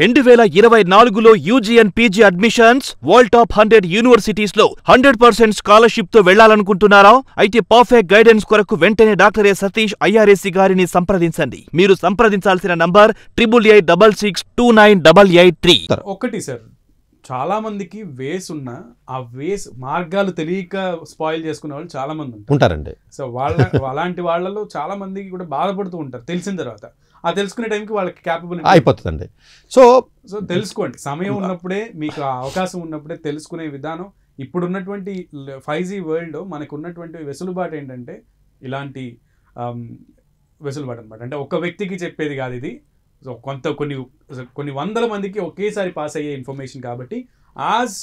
రెండు వేల ఇరవై నాలుగులో UG and PG admissions world top hundred universities లో హండ్రెడ్ పర్సెంట్ స్కాలర్షిప్ తో వెళ్లాలనుకుంటున్నారా అయితే పర్ఫెక్ట్ గైడెన్స్ కొరకు వెంటనే డాక్టర్ ఏ సతీష్ ఐఆర్ఎస్ గారిని సంప్రదించండి మీరు సంప్రదించాల్సిన number triple eight double six two nine double eight three ఒకటి సార్ చాలా మందికి వేస్ ఉన్న ఆ వేస్ మార్గాలు తెలియక స్పాయిల్ చేసుకునే వాళ్ళు చాలా మంది ఉంటారండి సో వాళ్ళ అలాంటి వాళ్ళలో చాలా మందికి కూడా బాధపడుతూ ఉంటారు తెలిసిన తర్వాత ఆ తెలుసుకునే టైంకి వాళ్ళకి క్యాపబుల్ అయిపోతుందండి సో సో తెలుసుకోండి సమయం ఉన్నప్పుడే మీకు అవకాశం ఉన్నప్పుడే తెలుసుకునే విధానం ఇప్పుడున్నటువంటి ఫైవ్ జీ వరల్డ్ మనకు ఉన్నటువంటి వెసులుబాటు ఏంటంటే ఇలాంటి వెసులుబాటు అనమాట అంటే ఒక వ్యక్తికి చెప్పేది కాదు ఇది కొంత కొన్ని కొన్ని వందల మందికి ఒకేసారి పాస్ అయ్యే ఇన్ఫర్మేషన్ కాబట్టి as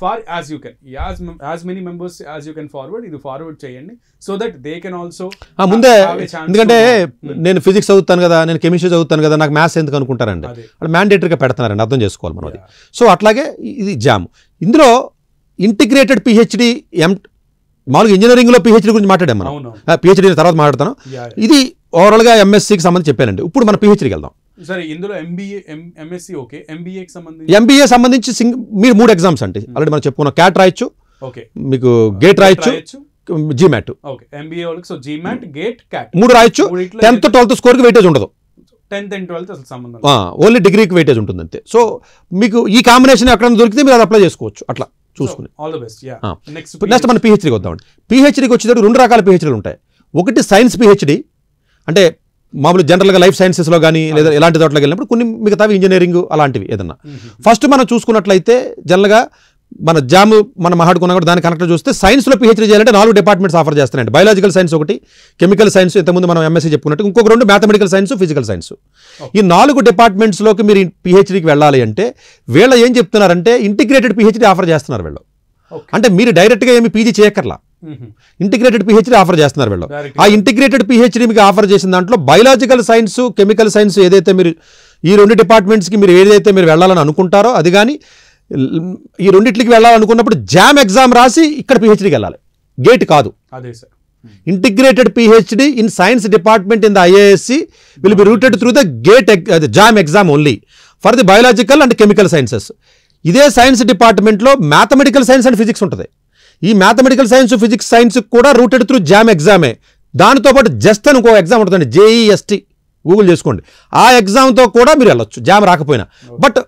far as you can as as many members as you can forward ఇది ఫార్వర్డ్ చేయండి so that they can also ముందే ఎందుకంటే hmm. నేను ఫిజిక్స్ చదువుతాను కదా నేను కెమిస్ట్రీ చదువుతాను కదా నాకు మ్యాథ్స్ ఎందుకు అనుకుంటారండి అది మ్యాండేటరీగా పెడతారండి అర్థం చేసుకోవాలి మనం అది సో అట్లాగే ఇది జామ్ ఇందులో ఇంటిగ్రేటెడ్ పిహెచ్డి ఎం మామూలుగా ఇంజనీరింగ్లో పిహెచ్డి గురించి మాట్లాడాము మనం పిహెచ్డీ తర్వాత మాట్లాడతాను ఇది ఓవరాల్గా ఎంఎస్సికి సంబంధించి చెప్పానండి ఇప్పుడు మన పిహెచ్డీకి వెళ్దాం సరే ఇందులో ఎంబీఏ ఎంఎస్సి ఓకే సంబంధించి ఎంబీఏ సంబంధించి మీరు మూడు ఎగ్జామ్స్ అంటే ఆల్రెడీ మనం చెప్పుకున్న క్యాట్ రాయొచ్చు ఓకే మీకు గేట్ రాయొచ్చు జీమాట్ ఓకే ఎంబీఏ వాళ్ళకి సో గేట్ క్యాట్ మూడు రాయొచ్చు టెన్త్ ట్వెల్త్ స్కోర్కి వెయిటేజ్ ఉండదు టెన్త్ అండ్ ట్వెల్త్ అసలు సంబంధం ఓన్లీ డిగ్రీకి వెయిటేజ్ ఉంటుంది అంతే సో మీకు ఈ కాంబినేషన్ ఎక్కడ దొరికితే మీరు అది అప్లై చేసుకోవచ్చు అట్లా చూసుకుని all the best next next మనం పిహెచ్డీకి వద్దామండి పిహెచ్డీకి వచ్చేటప్పుడు రెండు రకాల పిహెచ్డీలు ఉంటాయి ఒకటి సైన్స్ పిహెచ్డీ అంటే మామూలు జనరల్గా లైఫ్ సైన్సెస్లో కానీ లేదా ఇలాంటి చోట్లకి వెళ్ళినప్పుడు కొన్ని మిగతావి ఇంజనీరింగ్ అలాంటివి ఏదన్నా ఫస్ట్ మనం చూసుకున్నట్లయితే జనరల్గా మన జామ్ మనం మాట్లాడుకున్న కూడా దాని కనెక్ట్ చూస్తే సైన్స్లో పిహెచ్డీ చేయాలంటే నాలుగు డిపార్ట్మెంట్స్ ఆఫర్ చేస్తున్నాయండి బయాలజికల్ సైన్స్ ఒకటి కెమికల్ సైన్స్ ఇంతకుముందు మనం ఎంఎస్సీ చెప్పుకున్నట్టు ఇంకొక రెండు మ్యాథమెటికల్ సైన్స్ ఫిజికల్ సైన్స్ ఈ నాలుగు డిపార్ట్మెంట్స్లోకి మీరు పిహెచ్డీకి వెళ్ళాలి అంటే వీళ్ళు ఏం చెప్తున్నారంటే ఇంటిగ్రేటెడ్ పిహెచ్డీ ఆఫర్ చేస్తున్నారు వీళ్ళు అంటే మీరు డైరెక్ట్గా ఏమి పీజీ చేయక్కర్లా ఇంటిగ్రేటెడ్ పిహెచ్డి ఆఫర్ చేస్తున్నారు వీళ్ళు ఆ ఇంటిగ్రేటెడ్ పిహెచ్డి మీకు ఆఫర్ చేసిన దాంట్లో బయలాజికల్ సైన్స్ కెమికల్ సైన్స్ ఏదైతే మీరు ఈ రెండు డిపార్ట్మెంట్స్కి మీరు ఏదైతే మీరు వెళ్ళాలని అనుకుంటారో అది కానీ ఈ రెండింటికి వెళ్ళాలనుకున్నప్పుడు జామ్ ఎగ్జామ్ రాసి ఇక్కడ పిహెచ్డికి వెళ్ళాలి గేట్ కాదు అదే sir integrated PhD in science department in the IISc will be routed through the GATE JAM exam only for the biological and chemical sciences ఇదే సైన్స్ డిపార్ట్మెంట్లో మ్యాథమెటికల్ సైన్స్ అండ్ ఫిజిక్స్ ఉంటుంది ఈ mathematical science physics science కూడా routed through JAM ఎగ్జామే దానితో పాటు just అని ఒక ఎగ్జామ్ ఉంటుందండి జేఈఎస్టీ గూగుల్ e చేసుకోండి ఆ ఎగ్జామ్తో కూడా మీరు వెళ్ళొచ్చు జామ్ రాకపోయినా బట్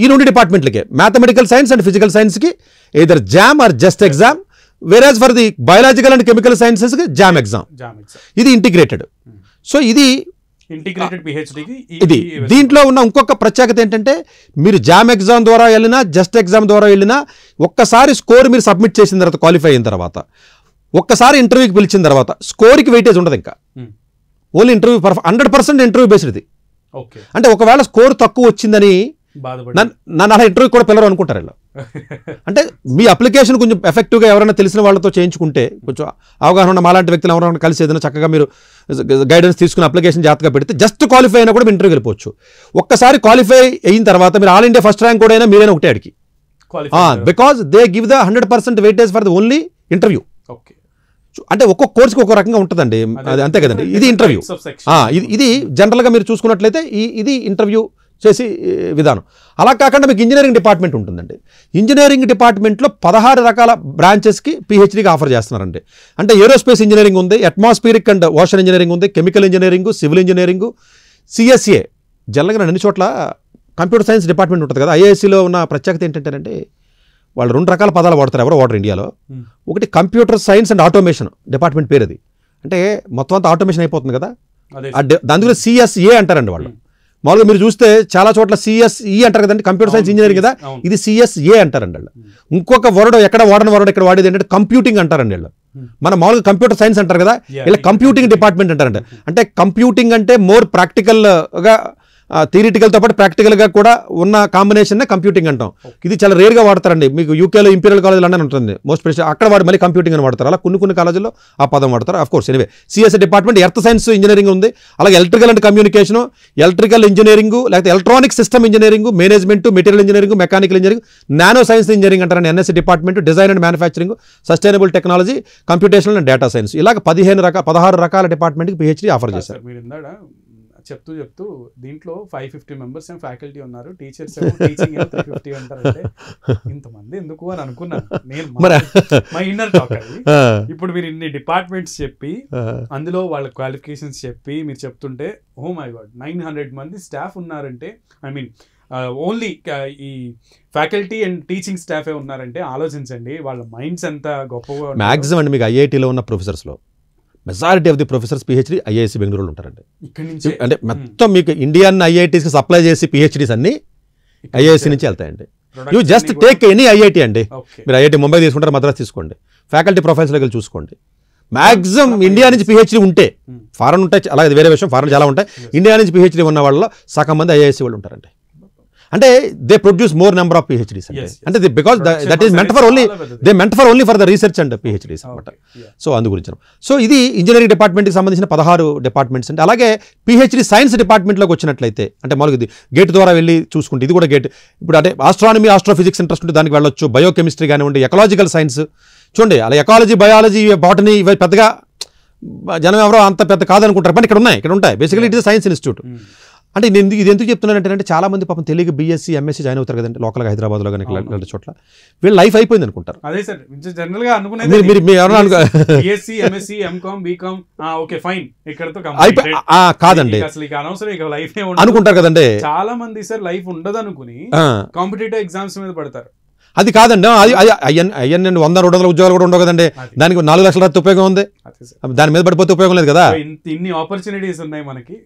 ఈ రెండు డిపార్ట్మెంట్లకే మ్యాథమెటికల్ సైన్స్ అండ్ ఫిజికల్ సైన్స్కి either JAM or just exam whereas for the biological and chemical సైన్సెస్కి జామ్ ఎగ్జామ్ ఇది ఇంటిగ్రేటెడ్ సో ఇది ఇది దీంట్లో ఉన్న ఇంకొక ప్రత్యేకత ఏంటంటే మీరు జామ్ ఎగ్జామ్ ద్వారా వెళ్ళినా జస్ట్ ఎగ్జామ్ ద్వారా వెళ్ళినా ఒక్కసారి స్కోర్ మీరు సబ్మిట్ చేసిన తర్వాత క్వాలిఫై అయిన తర్వాత ఒక్కసారి ఇంటర్వ్యూకి పిలిచిన తర్వాత స్కోర్కి వెయిటేజ్ ఉండదు ఇంకా only interview hundred percent interview based ఇది అంటే ఒకవేళ స్కోర్ తక్కువ వచ్చిందని నన్ను అలా ఇంటర్వ్యూ కూడా పిల్లరు అనుకుంటారు వీళ్ళు అంటే మీ అప్లికేషన్ కొంచెం ఎఫెక్టివ్గా ఎవరైనా తెలిసిన వాళ్ళతో చేయించుకుంటే కొంచెం అవగాహన ఉన్న మాలాంటి వ్యక్తులు ఎవరైనా కలిసి ఏదైనా చక్కగా మీరు గైడెన్స్ తీసుకుని అప్లికేషన్ జాగ్రత్తగా పెడితే జస్ట్ క్వాలిఫై అయినా కూడా మీరు ఇంటర్వ్యూకి వెళ్ళిపోవచ్చు ఒక్కసారి క్వాలిఫై అయిన తర్వాత మీరు ఆల్ ఇండియా ఫస్ట్ ర్యాంక్ కూడా అయినా మీరైనా ఒకటే అడిగి because they give the hundred percent weightage for the only interview అంటే ఒక్కొక్క కోర్సుకి ఒక్కొక్క రకంగా ఉంటుందండి అది అంతే కదండి ఇది ఇంటర్వ్యూ ఇది జనరల్గా మీరు చూసుకున్నట్లయితే ఇది ఇంటర్వ్యూ చేసి విధానం అలా కాకుండా మీకు ఇంజనీరింగ్ డిపార్ట్మెంట్ ఉంటుందండి ఇంజనీరింగ్ డిపార్ట్మెంట్లో పదహారు రకాల బ్రాంచెస్కి పిహెచ్డీకి ఆఫర్ చేస్తున్నారండి అంటే ఏరోస్పేస్ ఇంజనీరింగ్ ఉంది అట్మాస్ఫిరిక్ అండ్ ఓషన్ ఇంజనీరింగ్ ఉంది chemical engineering civil engineering CSA జనరల్గా అన్ని చోట్ల కంప్యూటర్ సైన్స్ డిపార్ట్మెంట్ ఉంటుంది కదా ఐఏఎస్సీలో ఉన్న ప్రత్యేకత ఏంటంటేనంటే వాళ్ళు రెండు రకాల పదాలు వాడతారు ఎవరో వాడరు ఇండియాలో ఒకటి computer science and automation department పేరు అది అంటే మొత్తం అంతా ఆటోమేషన్ అయిపోతుంది కదా దాని గురించి సిఎస్ఏ అంటారండి వాళ్ళు మామూలుగా మీరు చూస్తే చాలా చోట్ల సిఎస్ఈ e అంటారు కదండి కంప్యూటర్ సైన్స్ ఇంజనీరింగ్ కదా ఇది సిఎస్ఏ అంటారండి వాళ్ళు ఇంకొక వరడు ఎక్కడ వాడని వరడు ఎక్కడ వాడేది ఏంటంటే కంప్యూటింగ్ అంటారండి వీళ్ళు hmm. మన మామూలుగా కంప్యూటర్ సైన్స్ అంటారు కదా ఇలా కంప్యూటింగ్ డిపార్ట్మెంట్ అంటారంట అంటే కంప్యూటింగ్ అంటే మోర్ ప్రాక్టికల్గా థియరిటికల్తో పాటు ప్రాక్టికల్గా కూడా ఉన్న కాంబినేషన్నే కంప్యూటింగ్ అంటాం ఇది చాలా రేర్గా వాడతారండి మీకు యూకేలో ఇంపీరియల్ కాలేజ్ లండన్ ఉంటుంది మోస్ట్ ప్రెషర్ అక్కడ వాడు మళ్ళీ కంప్యూటింగ్ అని వాడతారు అలా కొన్ని కొన్ని కాలేజీలో ఆ పదం వాడతారు of course anyway CSI department earth science engineering ఉంది అలాగే electrical and communication electrical engineering లేకపోతే electronic system engineering management material engineering mechanical engineering nano science engineering అంటారని NS department design and manufacturing sustainable technology computation and data science ఇలాగ పదిహేను రకాల పదహారు రకాల డిపార్ట్మెంట్కి పిహెచ్డీ ఆఫర్ చేశారు చెప్తూ చెప్తూ దీంట్లో ఫైవ్ ఫిఫ్టీ మెంబర్స్ ఏం ఫ్యాకల్టీ ఉన్నారు టీచర్స్ టీచింగ్ త్రీ ఫిఫ్టీ ఇంతమంది ఎందుకు అని అనుకున్నాను నేను మా ఇన్నర్ టాక్ ఇప్పుడు మీరు ఇన్ని డిపార్ట్మెంట్స్ చెప్పి అందులో వాళ్ళ క్వాలిఫికేషన్స్ చెప్పి మీరు చెప్తుంటే oh my god nine hundred మంది స్టాఫ్ ఉన్నారంటే ఐ మీన్ ఓన్లీ ఈ ఫ్యాకల్టీ అండ్ టీచింగ్ స్టాఫే ఉన్నారంటే ఆలోచించండి వాళ్ళ మైండ్స్ ఎంత గొప్పగా మ్యాక్సిమం అండి మీకు ఐఐటిలో ఉన్న ప్రొఫెసర్స్లో majority of the professors PhD IISc బెంగళూరులో ఉంటారండి అంటే మొత్తం మీకు ఇండియన్ ఐఐటీస్కి సప్లై చేసి పిహెచ్డీస్ అన్ని ఐఐఎస్సి నుంచి వెళ్తాయండి you just take any IIT అండి మీరు ఐఐటి ముంబై తీసుకుంటారు మద్రాస్ తీసుకోండి ఫ్యాకల్టీ ప్రొఫైల్స్ దగ్గర చూసుకోండి మ్యాక్సిమం ఇండియా నుంచి పిహెచ్డీ ఉంటే ఫారెన్ hmm. ఉంటాయి అలాగే వేరే విషయం ఫారెన్ చాలా ఉంటాయి ఇండియా నుంచి పిహెచ్డీ ఉన్న వాళ్ళలో సగం మంది ఐఐఎస్సి e వాళ్ళు ఉంటారండి అంటే they produce more number of PhDs అంటే the because that is meant for only they meant for only for the research and PhDs అనమాట సో అందు గురించి సో ఇది ఇంజనీరింగ్ డిపార్ట్మెంట్కి సంబంధించిన పదహారు డిపార్ట్మెంట్స్ అంటే అలాగే పిహెచ్డీ సైన్స్ డిపార్ట్మెంట్లోకి వచ్చినట్లయితే అంటే మామూలుగా ఇది గేట్ ద్వారా వెళ్ళి చూసుకుంటే ఇది కూడా గేట్ ఇప్పుడు అంటే ఆస్ట్రానమీ ఆస్ట్రోఫిజిక్స్ ఇంట్రెస్ట్ ఉంటే దానికి వెళ్ళొచ్చు బయోకెమిస్ట్రీ కానివ్వండి ఎకాలజికల్ సైన్స్ చూడండి అలా ఎకాలజీ బయాలజీ బాటనీ ఇవి పెద్దగా జనం ఎవరో అంత పెద్ద కాదనుకుంటారు బట్ ఇక్కడ ఉన్నాయి ఇక్కడ ఉంటాయి basically it is science institute అంటే నేను ఇది ఎందుకు చెప్తున్నానంటే అంటే చాలా మంది పాపం తెలియక బీఎస్సీ ఎంఎస్సీ జాయిన్ అవుతారు కదండి లోకల్గా హైదరాబాద్లో కానీ ఇలాంటి చోట్ల వీళ్ళు లైఫ్ అయిపోయింది అనుకుంటారు అదే సార్ జనరల్ గా అనుకునేది మీరు మీరు ఎవరైనా BSc MSc MCom BCom okay fine ఇక్కడతో కాదండి అసలు ఇక అనవసరం ఇక లైఫ్ అనుకుంటారు కదండి చాలా మంది సార్ లైఫ్ ఉండదు అనుకుని కాంపిటేటివ్ ఎగ్జామ్స్ మీద పడతారు అది కాదండి అది అయ్యన్ అయ్యన్ వంద రెండు వందల ఉద్యోగాలు కూడా ఉండవు కదండి దానికి నాలుగు లక్షల రద్దు ఉపయోగం ఉంది దాని మీద పడిపోతే ఉపయోగం లేదు కదా ఇన్ని ఆపర్చునిటీస్ ఉన్నాయి మనకి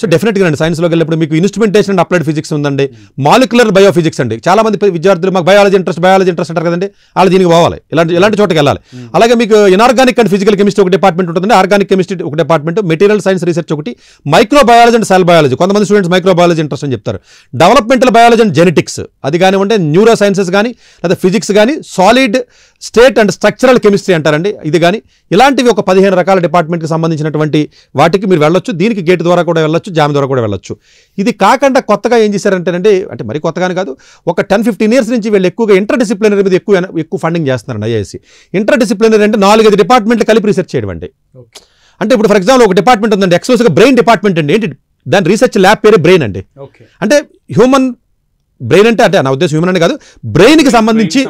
సో డెఫినెట్గా అండి సైన్స్లోకి వెళ్ళినప్పుడు మీకు ఇన్స్ట్రుమెంటేషన్ అండ్ అప్లైడ్ ఫిజిక్స్ ఉందండి మాలిక్యులర్ బయోఫిజిక్స్ అండి చాలా మంది విద్యార్థులు మాకు బయాలజీ ఇంట్రెస్ట్ బయాలజీ ఇంట్రెస్ట్ అంటారు కదండి వాళ్ళు దీనికి పోవాలి ఇలాంటి ఇలాంటి చోటకి వెళ్ళాలి అలాగే మీకు ఇనార్గానిక్ అండ్ ఫిజికల్ కెమిస్ట్రీ ఒక డిపార్ట్మెంట్ ఉంటుంది ఆర్గానిక్ కెమిస్ట్రీ ఒక డిపార్ట్మెంట్ మెటీరియల్ సైన్స్ రీసెర్చ్ ఒకటి బయాలజీ అండ్ సెల్ బయాలజీ కొంతమంది స్టూడెంట్స్ బయాలజీ ఇంట్రెస్ట్ అని చెప్తారు డెవలప్మెంటల్ బయాలజీ అండ్ జెనెటిక్స్ అది కానివ్వండి న్యూరో సైన్సెస్ కానీ లేదా ఫిజిక్స్ కానీ solid state and structural chemistry అంటారండి ఇది కానీ ఇలాంటివి ఒక పదిహేను రకాల డిపార్ట్మెంట్కి సంబంధించినటువంటి వాటికి మీరు వెళ్ళొచ్చు దీనికి గేట్ ద్వారా కూడా వెళ్ళొచ్చు జామ్ ద్వారా కూడా వెళ్ళొచ్చు ఇది కాకుండా కొత్తగా ఏం చేశారంటేనండి అంటే మరి కొత్తగానే కాదు ఒక టెన్ ఫిఫ్టీన్ ఇయర్స్ నుంచి వీళ్ళు ఎక్కువగా ఇంటర్ డిసిప్లినరీ మీద ఎక్కువ ఎక్కువ ఫండింగ్ చేస్తున్నారండి ఐఏఎస్సి ఇంటర్ డిసిప్లినరీ అంటే నాలుగైదు డిపార్ట్మెంట్లు కలిపి రీసెర్చ్ చేయడం అండి అంటే ఇప్పుడు ఫర్ ఎగ్జాంపుల్ ఒక డిపార్ట్మెంట్ ఉందండి ఎక్స్క్లూసివ్గా బ్రెయిన్ డిపార్ట్మెంట్ అండి ఏంటి దాని రీసెర్చ్ ల్యాబ్ పేరే బ్రెయిన్ అండి అంటే హ్యూమన్ బ్రెయిన్ అంటే అంటే నా ఉద్దేశం హ్యూమన్ అని కాదు బ్రెయిన్కి సంబంధించి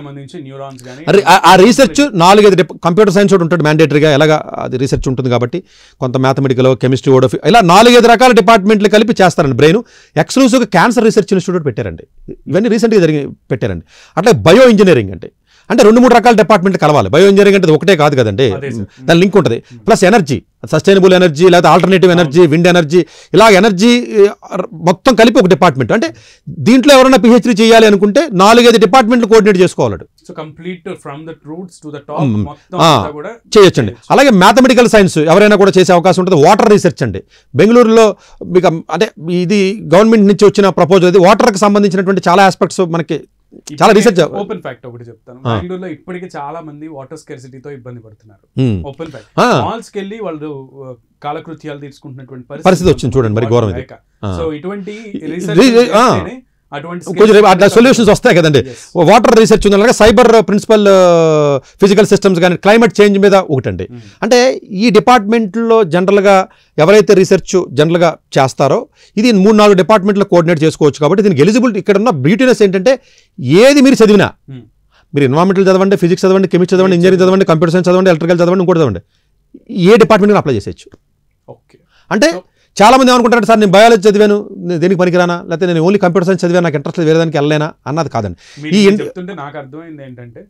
ఆ రీసెర్చ్ నాలుగైదు కంప్యూటర్ సైన్స్ కూడా ఉంటుంది మ్యాండేటరీగా ఎలాగా అది రీసెర్చ్ ఉంటుంది కాబట్టి కొంత మ్యాథమెటికల్ కెమిస్ట్రీ ఓడో ఇలా నాలుగైదు రకాల డిపార్ట్మెంట్లు కలిపి చేస్తారండి బ్రెయిన్ ఎక్స్క్లూసివ్గా క్యాన్సర్ రీసెర్చ్ ఇన్స్టిట్యూట్ పెట్టారండి ఇవన్నీ రీసెంట్గా జరిగి పెట్టారండి అట్లా బయో ఇంజనీరింగ్ అంటే అంటే రెండు మూడు రకాల డిపార్ట్మెంట్ కలవాలి బయో ఇంజనీరింగ్ అంటే ఒకటే కాదు కదండి దాని లింక్ ఉంటుంది ప్లస్ ఎనర్జీ సస్టైనబుల్ ఎనర్జీ లేదా ఆల్టర్నేటివ్ ఎనర్జీ విండ్ ఎనర్జీ ఇలా ఎనర్జీ మొత్తం కలిపి ఒక డిపార్ట్మెంట్ అంటే దీంట్లో ఎవరైనా పిహెచ్డీ చేయాలి అనుకుంటే నాలుగైదు డిపార్ట్మెంట్లు కోఆర్డినేట్ చేసుకోవాలి చేయొచ్చండి అలాగే మ్యాథమెటికల్ సైన్స్ ఎవరైనా కూడా చేసే అవకాశం ఉంటుంది వాటర్ రీసెర్చ్ అండి బెంగళూరులో మీకు అంటే ఇది గవర్నమెంట్ నుంచి వచ్చిన ప్రపోజల్ అది వాటర్కి సంబంధించినటువంటి చాలా ఆస్పెక్ట్స్ మనకి చాలా రీసెర్చ్ ఓపెన్ ఫ్యాక్ట్ ఒకటి చెప్తాను బెంగళూరులో ఇప్పటికే చాలా మంది వాటర్ స్కెర్సిటీతో ఇబ్బంది పడుతున్నారు ఓపెన్ ఫ్యాక్ట్ మాల్స్ కెళ్ళి వాళ్ళు కాలకృత్యాలు తీసుకుంటున్నటువంటి పరిస్థితి వచ్చింది చూడండి మరి ఘోరం సో ఇటువంటి అటువంటి అట్లా సొల్యూషన్స్ వస్తాయి కదండి వాటర్ రీసెర్చ్ ఉంది అలాగే సైబర్ ప్రిన్సిపల్ ఫిజికల్ సిస్టమ్స్ కానీ క్లైమేట్ చేంజ్ మీద ఒకటండి అంటే ఈ డిపార్ట్మెంట్లో జనరల్గా ఎవరైతే రీసెర్చ్ జనరల్గా చేస్తారో ఇది మూడు నాలుగు డిపార్ట్మెంట్లో కోఆర్డినేట్ చేసుకోవచ్చు కాబట్టి దీనికి ఎలిజిబిలిటీ ఇక్కడ ఉన్న బ్యూటీనెస్ ఏంటంటే ఏది మీరు చదివినా మీరు ఎన్వామెంటల్ చదవండి ఫిజిక్స్ చదవండి కెమిస్ట్రీ చదవండి ఇంజనీరింగ్ చదవండి కంప్యూటర్ సైన్స్ చదవండి ఎలక్ట్రికల్ చదవండి ఇంకోటి చదవండి ఏ డిపార్ట్మెంట్ అప్లై చేసేయచ్చు ఓకే అంటే చాలామంది ఏమనుకుంటారు సార్ నేను బయాలజీ చదివాను దేనికి పనికిరానా లేకపోతే నేను ఓన్లీ కంప్యూటర్ సైన్స్ చదివాను నాకు ఇంట్రెస్ట్ వేరే దానికి వెళ్ళలేనా అన్నది కాదండి ఈ చెప్తుంటే నాకు అర్థమైంది ఏంటంటే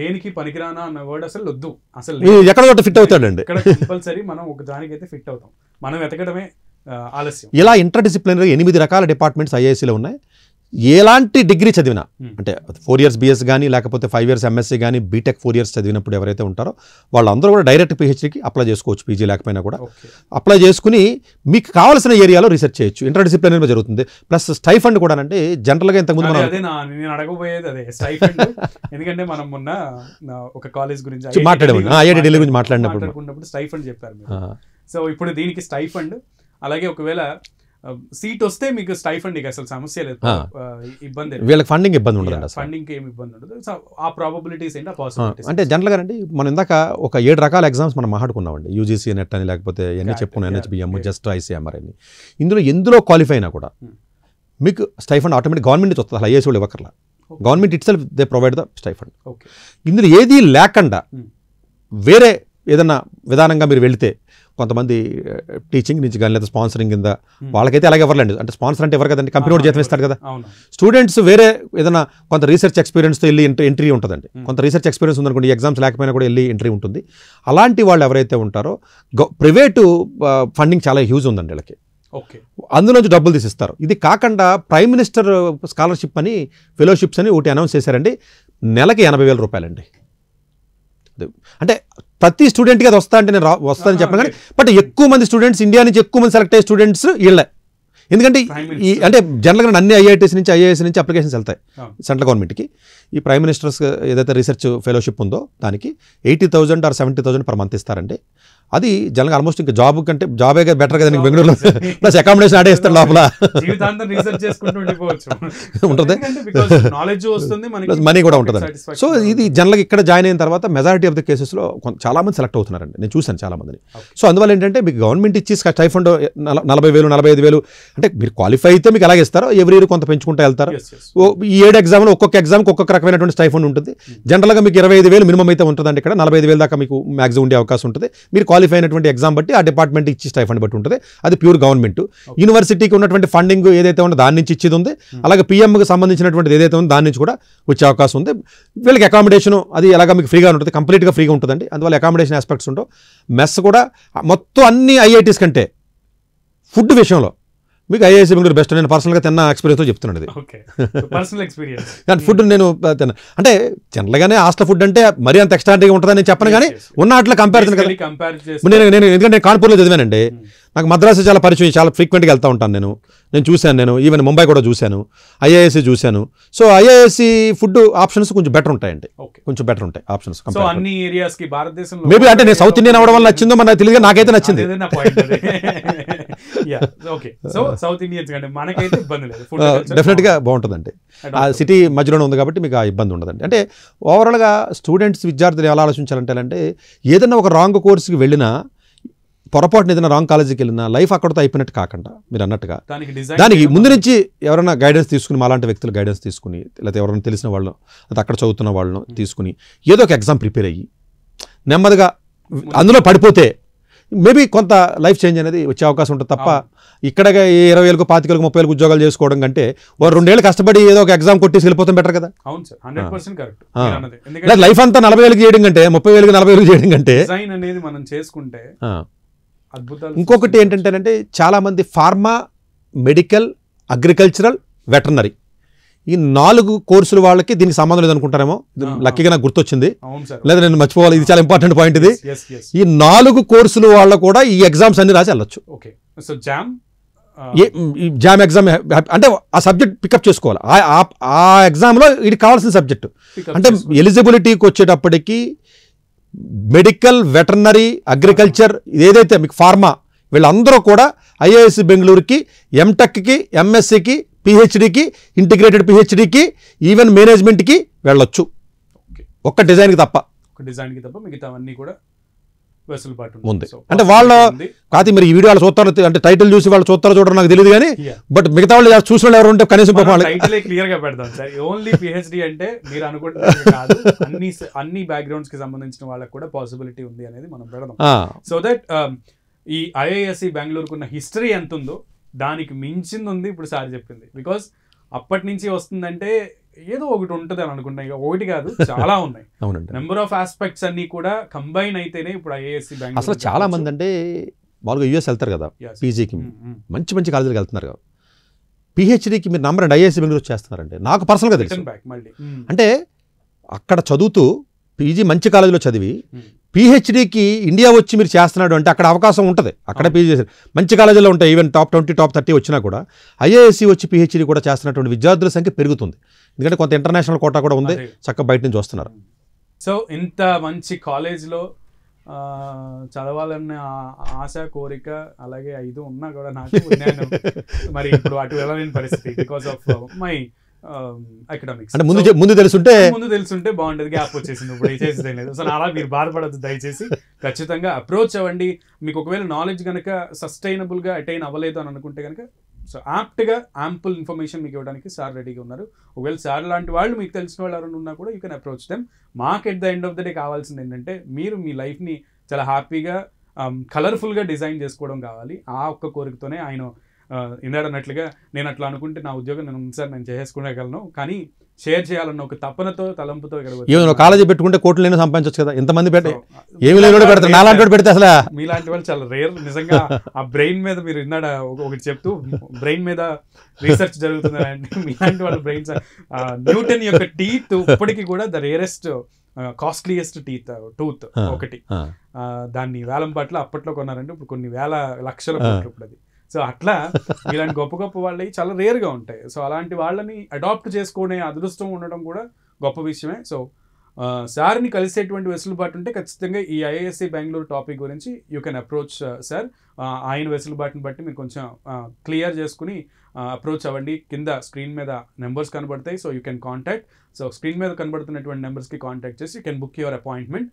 దేనికి పనికిరానా అన్న వర్డ్ అసలు వద్దు అసలు ఎక్కడ ఒకటి ఫిట్ అవుతాడండి ఇక్కడ కంపల్సరీ మనం ఒక దానికైతే ఫిట్ అవుతాం మనం వెతకడమే ఆలస్యం ఇలా ఇంటర్ డిసిప్లినరీ ఎనిమిది రకాల డిపార్ట్మెంట్స్ ఐఏసీలో ఉన్నాయి ఎలాంటి డిగ్రీ చదివినా hmm. అంటే ఫోర్ ఇయర్స్ బీఎస్ కానీ లేకపోతే ఫైవ్ ఇయర్స్ ఎంఎస్సీ కానీ బీటెక్ ఫోర్ ఇయర్స్ చదివినప్పుడు ఎవరైతే ఉంటారో వాళ్ళందరూ కూడా డైరెక్ట్ పిహెచ్డీకి అప్లై చేసుకోవచ్చు పీజీ లేకపోయినా కూడా అప్లై చేసుకుని మీకు కావాల్సిన ఏరియాలో రీసెర్చ్ చేయొచ్చు ఇంటర్ డిసిప్లిన్ జరుగుతుంది ప్లస్ స్టైఫండ్ కూడా అంటే జనరల్గా ఇంతకుముందు మనం అడగబోయేది అదే ఎందుకంటే మనం మొన్న ఒక కాలేజ్ గురించి మాట్లాడేవాడు గురించి మాట్లాడినప్పుడు స్టైఫండ్ చెప్పారు సో ఇప్పుడు దీనికి స్టైఫండ్ అలాగే ఒకవేళ సీట్ uh, వస్తే మీకు స్టైఫండ్ అసలు సమస్య లేదు uh, ఇబ్బంది వీళ్ళకి ఫండింగ్ ఇబ్బంది ఉండదు ఫండింగ్ ఏమి ఇబ్బంది ఉండదు ఆ ప్రాబిలిటీస్ ఏంటి పాసిబిలిటీ అంటే గా అండి మనం ఇందాక ఒక ఏడు రకాల ఎగ్జామ్స్ మనం అండి యూజీసీ నెట్ అని లేకపోతే ఎన్ని చెప్పుకున్నాం ఎన్హెచ్బిఎం జస్ట్ ఐసీఎంఆర్ అని ఇందులో ఎందులో క్వాలిఫై అయినా కూడా hmm. మీకు స్టైఫండ్ ఆటోమేటిక్ గవర్నమెంట్ వస్తుంది అలా ఐఏఎస్ వాళ్ళు ఇవ్వకర్లా government itself they provide the stipend ఇందులో ఏది లేకుండా hmm. వేరే ఏదన్నా విధానంగా మీరు వెళితే కొంతమంది టీచింగ్ నుంచి కానీ లేదా స్పాన్సరింగ్ కింద hmm. వాళ్ళకైతే అలాగే ఎవరలేండి అంటే స్పాన్సర్ అంటే ఎవరు కదండి కంపెనీ జీతం ఇస్తారు కదా స్టూడెంట్స్ వేరే ఏదైనా కొంత రీసెర్చ్ ఎక్స్పీరియన్స్తో వెళ్ళి ఎంట్రీ ఉంటుందండి hmm. కొంత రీసెర్చ్ ఎక్స్పీరియన్స్ ఉందనుకోండి ఎగ్జామ్స్ లేకపోయినా కూడా వెళ్ళి ఎంట్రీ ఉంటుంది అలాంటి వాళ్ళు ఎవరైతే ఉంటారో ప్రైవేటు ఫండింగ్ చాలా హ్యూజ్ ఉందండి వీళ్ళకి అందులోంచి డబ్బులు తీసిస్తారు ఇది కాకుండా ప్రైమ్ మినిస్టర్ స్కాలర్షిప్ అని ఫెలోషిప్స్ అని ఒకటి అనౌన్స్ చేశారండి నెలకి ఎనభై వేల రూపాయలండి అంటే ప్రతి స్టూడెంట్కి అది వస్తా అంటే నేను వస్తానని చెప్పను కానీ బట్ ఎక్కువ మంది స్టూడెంట్స్ ఇండియా నుంచి ఎక్కువ మంది సెలెక్ట్ అయ్యే స్టూడెంట్స్ వీళ్ళే ఎందుకంటే ఈ అంటే జనరల్గా అన్ని ఐఐటీస్ నుంచి ఐఏఎస్ నుంచి అప్లికేషన్స్ వెళ్తాయి సెంట్రల్ గవర్నమెంట్కి ఈ ప్రైమ్ మినిస్టర్స్ ఏదైతే రీసెర్చ్ ఫెలోషిప్ ఉందో దానికి eighty thousand or seventy thousand per month ఇస్తారండి అది జనరల్గా ఆల్మోస్ట్ ఇంకా జాబ్ కంటే జాబే బెటర్ కదా నీకు బెంగళూరులో ప్లస్ అకామిడేషన్ ఆడే ఇస్తారు లోపల ఉంటుంది ప్లస్ మనీ కూడా ఉంటుంది సో ఇది జనరల్గా ఇక్కడ జాయిన్ అయిన తర్వాత మెజారిటీ ఆఫ్ ద కేసెస్లో చాలా మంది సెలెక్ట్ అవుతున్నారండి నేను చూశాను చాలా మందిని సో అందువల్ల ఏంటంటే మీకు గవర్నమెంట్ ఇచ్చి స్టైఫండ్ నలభై వేలు నలభై ఐదు వేలు అంటే మీరు క్వాలిఫై అయితే మీకు అలాగే ఇస్తారో ఎవరి ఇయర్ కొంత పెంచుకుంటూ వెళ్తారు ఈ ఏడు ఎగ్జామ్లో ఒక్కొక్క ఎగ్జామ్కి ఒక్కొక్క రకమైనటువంటి స్టైఫండ్ ఉంటుంది జనరల్గా hmm. మీకు ఇరవై ఐదు వేలు మినిమం అయితే ఉంటుందండి ఇక్కడ నలభై ఐదు వేలు దాకా మీకు మ్యాక్సిమం ఉండే అవకాశం ఉంటుంది మీరు క్వాలిఫై అయినటువంటి ఎగ్జామ్ బట్టి ఆ డిపార్ట్మెంట్ ఇచ్చి స్టైఫండ్ బట్టి ఉంటుంది అది ప్యూర్ గవర్నమెంట్ యూనివర్సిటీకి ఉన్నటువంటి ఫండింగ్ ఏదైతే ఉందో దాని నుంచి ఇచ్చేది ఉంది hmm. అలాగే పిఎంకి సంబంధించినటువంటి ఏదైతే ఉందో దాని నుంచి కూడా వచ్చే అవకాశం ఉంది వీళ్ళకి అకామిడేషన్ అది ఎలాగ మీకు ఫ్రీగా ఉంటుంది కంప్లీట్గా ఫ్రీగా ఉంటుందండి అందువల్ల అకామిడేషన్ ఆస్పెక్ట్స్ ఉంటాయి మెస్ కూడా మొత్తం అన్ని ఐఐటీస్ కంటే ఫుడ్ విషయంలో మీకు ఐఏఎస్ బెంగళూరు బెస్ట్ నేను పర్సనల్గా తిన్న ఎక్స్పీరియన్స్తో చెప్తున్నాను అది పర్సనల్ ఎక్స్పీరియన్స్ అండ్ ఫుడ్ నేను తిన్నా అంటే జనరల్గానే హాస్టల్ ఫుడ్ అంటే మరీ అంత ఎక్స్ట్రాటిగా ఉంటుందని చెప్పను కానీ ఉన్న వాటిలో కంపారిజన్ కదా నేను నేను ఎందుకంటే కాన్పూర్లో చదివానండి hmm. నాకు మద్రాసు చాలా పరిచయం చాలా ఫ్రీక్వెంట్గా వెళ్తూ ఉంటాను నేను నేను చూశాను నేను ఈవెన్ ముంబై కూడా చూశాను ఐఏఎస్సి చూశాను సో ఐఏఎస్సి ఫుడ్ ఆప్షన్స్ కొంచెం బెటర్ ఉంటాయండి కొంచెం బెటర్ ఉంటాయి ఆప్షన్స్ అన్ని ఏరియాస్కి భారతదేశంలో మేబీ అంటే నేను సౌత్ ఇండియన్ అవడం వల్ల నచ్చిందో మన తెలియదు నాకైతే నచ్చింది డెఫినెట్గా uh, బాగుంటుందండి ఆ సిటీ మధ్యలోనే ఉంది కాబట్టి మీకు ఆ ఇబ్బంది ఉండదండి అంటే ఓవరాల్గా స్టూడెంట్స్ విద్యార్థులు ఎలా ఆలోచించాలంటే ఏదైనా ఒక రాంగ్ కోర్సుకి వెళ్ళినా పొరపాటున ఏదైనా రాంగ్ కాలేజీకి వెళ్ళినా లైఫ్ అక్కడతో అయిపోయినట్టు కాకుండా మీరు అన్నట్టుగా దానికి ముందు నుంచి ఎవరైనా గైడెన్స్ తీసుకుని మాలాంటి వ్యక్తులు గైడెన్స్ తీసుకుని లేకపోతే ఎవరైనా తెలిసిన వాళ్ళు లేకపోతే అక్కడ చదువుతున్న వాళ్ళను hmm. తీసుకుని ఏదో ఒక ఎగ్జామ్ ప్రిపేర్ అయ్యి నెమ్మదిగా అందులో పడిపోతే మేబీ కొంత లైఫ్ చేంజ్ అనేది వచ్చే అవకాశం ఉంటుంది తప్ప ఇక్కడ ఇరవై వేలకు పాతికలకు ముప్పై వేలకు ఉద్యోగాలు చేసుకోవడం కంటే వారు రెండేళ్ళు కష్టపడి ఏదో ఒక ఎగ్జామ్ కొట్టేసి వెళ్ళిపోతాం బెటర్ కదా అవును sir hundred percent correct life అంతా నలభై వేలకు చేయడం కంటే ముప్పై వేలకు నలభై వేలు చేయడం కంటే అనేది మనం చేసుకుంటే ఇంకొకటి ఏంటంటేనంటే చాలామంది ఫార్మా మెడికల్ అగ్రికల్చరల్ వెటర్నరీ ఈ నాలుగు కోర్సులు వాళ్ళకి దీనికి సంబంధం అనుకుంటారేమో లక్కీగా నాకు గుర్తొచ్చింది లేదా నేను మర్చిపోవాలి ఇది చాలా ఇంపార్టెంట్ పాయింట్ ఇది ఈ నాలుగు కోర్సులు వాళ్ళు కూడా ఈ ఎగ్జామ్స్ అన్ని రాసి వెళ్ళొచ్చు జామ్ ఎగ్జామ్ అంటే ఆ సబ్జెక్ట్ పికప్ చేసుకోవాలి ఆ ఎగ్జామ్లో ఇది కావాల్సిన సబ్జెక్టు అంటే ఎలిజిబిలిటీకి వచ్చేటప్పటికి మెడికల్ వెటర్నరీ అగ్రికల్చర్ ఏదైతే మీకు ఫార్మా వీళ్ళందరూ కూడా ఐఏఎస్ బెంగళూరుకి ఎంటెక్కి ఎంఎస్సికి పిహెచ్డికి ఇంటిగ్రేటెడ్ పిహెచ్డికి ఈవెన్ మేనేజ్మెంట్కి వెళ్ళొచ్చు ఒక్క డిజైన్కి తప్ప ఒక డిజైన్కి తప్ప మిగతా అన్నీ కూడా వెసులుబాటు ఉంది అంటే వాళ్ళ కాదు మీరు ఈ వీడియో వాళ్ళు చూస్తారు అంటే టైటిల్ చూసి వాళ్ళు చూస్తారో చూడడం నాకు తెలియదు కానీ బట్ మిగతా వాళ్ళు చూసిన వాళ్ళు ఎవరు ఉంటే కనీసం టైటిల్ క్లియర్ గా పెడతాం సార్ ఓన్లీ పిహెచ్డి అంటే మీరు అనుకుంటున్నారు అన్ని అన్ని బ్యాక్గ్రౌండ్స్ కి సంబంధించిన వాళ్ళకి కూడా పాసిబిలిటీ ఉంది అనేది మనం పెడదాం సో దట్ um, ఈ ఐఐఎస్సి బెంగళూరుకున్న హిస్టరీ ఎంత ఉందో దానికి మించింది ఉంది ఇప్పుడు సార్ చెప్పింది బికాస్ అప్పటి నుంచి వస్తుందంటే ఏదో ఒకటి ఉంటుంది అని అనుకుంటాయి ఇక ఒకటి కాదు చాలా ఉన్నాయి అవునండి నెంబర్ ఆఫ్ ఆస్పెక్ట్స్ అన్ని కూడా కంబైన్ అయితేనే ఇప్పుడు ఐఏఎస్సి బ్యాంక్ అసలు చాలా మంది అంటే మామూలుగా యూఎస్ వెళ్తారు కదా పీజీకి mm, mm. మంచి మంచి కాలేజీలకు వెళ్తున్నారు పిహెచ్డీకి మీరు అండ్ ఐఏఎస్సీ బెంగళూరు చేస్తున్నారండి నాకు పర్సనల్గా తెలుసు mm. అంటే అక్కడ చదువుతూ పీజీ మంచి కాలేజీలో చదివి పీహెచ్డీకి ఇండియా వచ్చి మీరు చేస్తున్నాడు అంటే అక్కడ అవకాశం ఉంటుంది అక్కడ పీజీ మంచి కాలేజీలో ఉంటాయి even top twenty top thirty వచ్చినా కూడా ఐఏఎస్సీ వచ్చి పీహెచ్డీ కూడా చేస్తున్నటువంటి విద్యార్థుల సంఖ్య పెరుగుతుంది ఎందుకంటే కొంత ఇంటర్నేషనల్ కోటా కూడా ఉంది చక్క బయట నుంచి వస్తున్నారు సో ఇంత మంచి కాలేజ్లో చదవాలన్న ఆశ కోరిక అలాగే ఐదు ఉన్నా కూడా నాకు మరి ఇప్పుడు అటు వెళ్ళలేని పరిస్థితి because of my economics um, అంటే ముందు ముందు తెలుసుంటే ముందు తెలుసుంటే బాగుండేది గ్యాప్ వచ్చేసింది ఇప్పుడు చేసి లేదు అసలు అలా మీరు బాధపడద్దు దయచేసి ఖచ్చితంగా అప్రోచ్ అవ్వండి మీకు ఒకవేళ నాలెడ్జ్ కనుక గా అటైన్ అవ్వలేదు అని అనుకుంటే కనుక సో గా యాంపుల్ ఇన్ఫర్మేషన్ మీకు ఇవ్వడానికి సార్ రెడీగా ఉన్నారు ఒకవేళ సార్ లాంటి వాళ్ళు మీకు తెలిసిన వాళ్ళు ఎవరైనా ఉన్నా కూడా యూ కెన్ అప్రోచ్ దెమ్ మాకు at the end of the day కావాల్సింది ఏంటంటే మీరు మీ లైఫ్ని చాలా హ్యాపీగా కలర్ఫుల్గా డిజైన్ చేసుకోవడం కావాలి ఆ ఒక్క కోరికతోనే ఆయన అన్నట్లుగా నేను అట్లా అనుకుంటే నా ఉద్యోగం నేను సార్ నేను చేసుకునేగలను కానీ షేర్ చేయాలన్న ఒక తప్పనతో తలంపుతో ఇక్కడ కాలేజీ పెట్టుకుంటే కోట్లు నేను సంపాదించవచ్చు కదా ఎంతమంది పెట్టే ఏమి లేని పెడతారు నాలాంటి పెడితే అసలు మీలాంటి వాళ్ళు చాలా రేర్ నిజంగా ఆ బ్రెయిన్ మీద మీరు ఇందాడ ఒకటి చెప్తూ బ్రెయిన్ మీద రీసెర్చ్ జరుగుతుంది అంటే మీలాంటి వాళ్ళ బ్రెయిన్ న్యూటన్ యొక్క టీత్ ఇప్పటికీ కూడా the rarest costliest teeth tooth ఒకటి దాన్ని వేలం పట్ల అప్పట్లో కొన్నారంటే ఇప్పుడు కొన్ని వేల లక్షల ఇప్పుడు అది సో అట్లా ఇలాంటి గొప్ప గొప్ప వాళ్ళవి చాలా రేర్గా ఉంటాయి సో అలాంటి వాళ్ళని అడాప్ట్ చేసుకునే అదృష్టం ఉండడం కూడా గొప్ప విషయమే సో సార్ని కలిసేటువంటి వెసులుబాటు ఉంటే ఖచ్చితంగా ఈ ఐఏఎస్సి బెంగళూరు టాపిక్ గురించి యూ కెన్ అప్రోచ్ సార్ ఆయన వెసులుబాటుని బట్టి మీరు కొంచెం క్లియర్ చేసుకుని అప్రోచ్ అవ్వండి కింద స్క్రీన్ మీద నెంబర్స్ కనబడతాయి so you can contact so screen మీద కనబడుతున్నటువంటి నెంబర్స్కి కాంటాక్ట్ చేసి you can book your appointment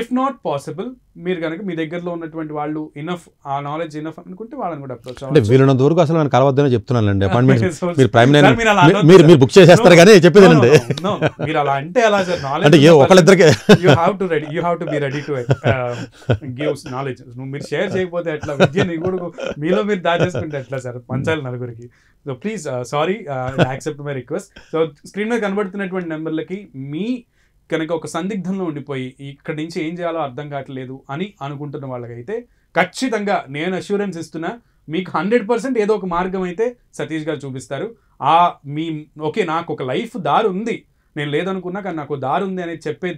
if not possible మీరు కనుక మీ దగ్గరలో ఉన్నటువంటి వాళ్ళు ఇనఫ్ ఆ నాలెడ్జ్ ఇనఫ్ అనుకుంటే వాళ్ళని కూడా అప్రోచ్ అంటే వీళ్ళున్నంత దూరకు అసలు నేను కలవద్దని చెప్తున్నానండి అపాయింట్మెంట్ మీరు ప్రైమ్ మీరు మీరు బుక్ చేసేస్తారు కానీ అండి మీరు అలా అంటే అలా సార్ నాలెడ్జ్ అంటే ఒకళ్ళిద్దరికి you have to ready you have to be ready to gives knowledge నువ్వు మీరు షేర్ చేయకపోతే ఎట్లా నీ కూడా మీలో మీరు దాచేసుకుంటే ఎట్లా సార్ పంచాలి నలుగురికి so please sorry accept my request so screen మీద కనబడుతున్నటువంటి నెంబర్లకి మీ కనుక ఒక సందిగ్ధంలో ఉండిపోయి ఇక్కడి నుంచి ఏం చేయాలో అర్థం కావట్లేదు అని అనుకుంటున్న వాళ్ళకైతే ఖచ్చితంగా నేను అష్యూరెన్స్ ఇస్తున్నా మీకు హండ్రెడ్ పర్సెంట్ ఏదో ఒక మార్గం అయితే సతీష్ గారు చూపిస్తారు ఆ మీ ఓకే నాకు ఒక లైఫ్ దారి ఉంది నేను లేదనుకున్నా కానీ నాకు దారి ఉంది అనేది చెప్పే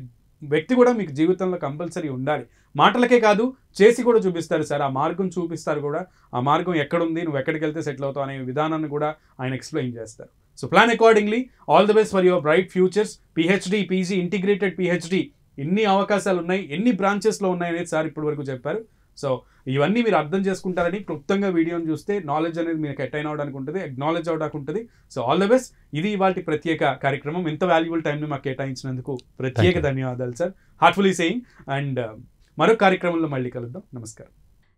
వ్యక్తి కూడా మీకు జీవితంలో కంపల్సరీ ఉండాలి మాటలకే కాదు చేసి కూడా చూపిస్తారు సార్ ఆ మార్గం చూపిస్తారు కూడా ఆ మార్గం ఎక్కడుంది నువ్వు ఎక్కడికి వెళ్తే సెటిల్ అవుతావు అనే విధానాన్ని కూడా ఆయన ఎక్స్ప్లెయిన్ చేస్తారు so plan accordingly all the best for your bright futures PhD PG integrated PhD ఎన్ని అవకాశాలు ఉన్నాయి ఎన్ని బ్రాంచెస్లో ఉన్నాయి సార్ ఇప్పటి వరకు చెప్పారు సో ఇవన్నీ మీరు అర్థం చేసుకుంటారని క్లుప్తంగా వీడియోని చూస్తే నాలెడ్జ్ అనేది మీకు అటైన్ అవడానికి ఉంటుంది అక్నాలెడ్జ్ అవడానికి ఉంటుంది సో ఆల్ ద బెస్ట్ ఇది ఇవాటి ప్రత్యేక కార్యక్రమం ఎంత వాల్యుబుల్ టైంని మాకు కేటాయించినందుకు ప్రత్యేక ధన్యవాదాలు సార్ హార్ట్ఫుల్లీ సెయింగ్ అండ్ మరో కార్యక్రమంలో మళ్ళీ కలుద్దాం నమస్కారం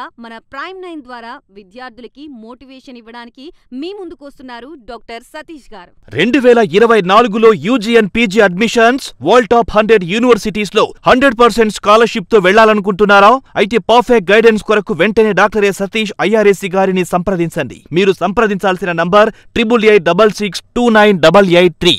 ముఖ్యంగా మన ప్రైమ్ నైన్ ద్వారా విద్యార్థులకి మోటివేషన్ ఇవ్వడానికి మీ ముందుకొస్తున్నారు డాక్టర్ సతీష్ గారు రెండు వేల ఇరవై నాలుగులో UG PG admissions world top hundred universities లో హండ్రెడ్ పర్సెంట్ స్కాలర్షిప్ తో వెళ్లాలనుకుంటున్నారా అయితే పర్ఫెక్ట్ గైడెన్స్ కొరకు వెంటనే డాక్టర్ ఏ సతీష్ ఐఆర్ఎస్సి గారిని సంప్రదించండి మీరు సంప్రదించాల్సిన number triple eight double six two nine double eight three